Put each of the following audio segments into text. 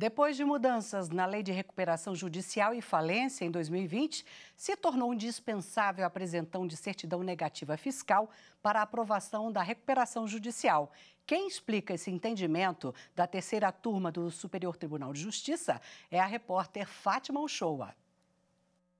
Depois de mudanças na Lei de Recuperação Judicial e Falência em 2020, se tornou indispensável a apresentação de certidão negativa fiscal para aprovação da recuperação judicial. Quem explica esse entendimento da terceira turma do Superior Tribunal de Justiça é a repórter Fátima Uchoa.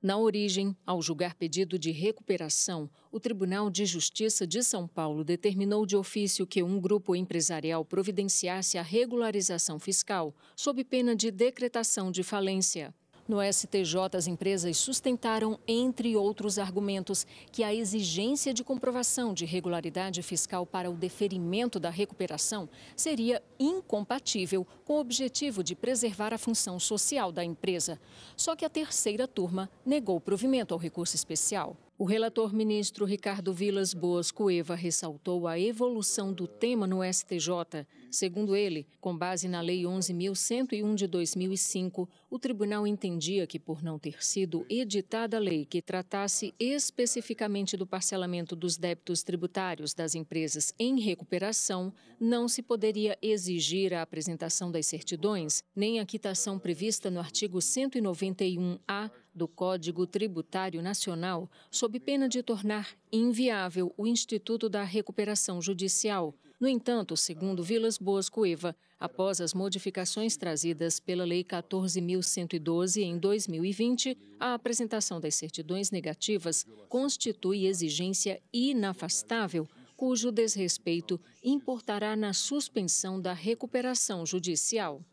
Na origem, ao julgar pedido de recuperação, o Tribunal de Justiça de São Paulo determinou de ofício que um grupo empresarial providenciasse a regularização fiscal, sob pena de decretação de falência. No STJ, as empresas sustentaram, entre outros argumentos, que a exigência de comprovação de regularidade fiscal para o deferimento da recuperação seria incompatível com o objetivo de preservar a função social da empresa. Só que a terceira turma negou provimento ao recurso especial. O relator ministro Ricardo Vilas Boas Cueva ressaltou a evolução do tema no STJ. Segundo ele, com base na Lei 11.101 de 2005, o tribunal entendia que, por não ter sido editada a lei que tratasse especificamente do parcelamento dos débitos tributários das empresas em recuperação, não se poderia exigir a apresentação das certidões, nem a quitação prevista no artigo 191-A do Código Tributário Nacional sobre sob pena de tornar inviável o Instituto da Recuperação Judicial. No entanto, segundo Vilas Boas Cueva, após as modificações trazidas pela Lei 14.112 em 2020, a apresentação das certidões negativas constitui exigência inafastável cujo desrespeito importará na suspensão da recuperação judicial.